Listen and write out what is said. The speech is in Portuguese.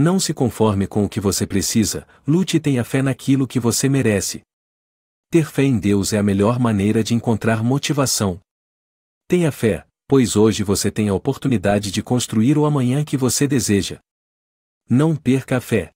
Não se conforme com o que você precisa, lute e tenha fé naquilo que você merece. Ter fé em Deus é a melhor maneira de encontrar motivação. Tenha fé, pois hoje você tem a oportunidade de construir o amanhã que você deseja. Não perca a fé.